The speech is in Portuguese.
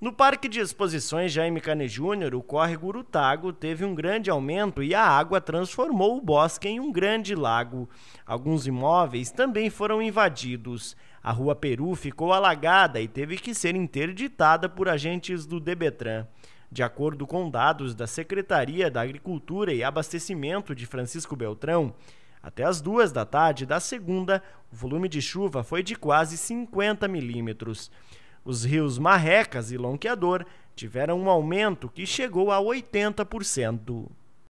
No Parque de Exposições Jaime Cane Júnior, o córrego Urutago teve um grande aumento e a água transformou o bosque em um grande lago. Alguns imóveis também foram invadidos. A Rua Peru ficou alagada e teve que ser interditada por agentes do Debetran. De acordo com dados da Secretaria da Agricultura e Abastecimento de Francisco Beltrão, até as duas da tarde da segunda, o volume de chuva foi de quase 50 milímetros. Os rios Marrecas e Lonqueador tiveram um aumento que chegou a 80%.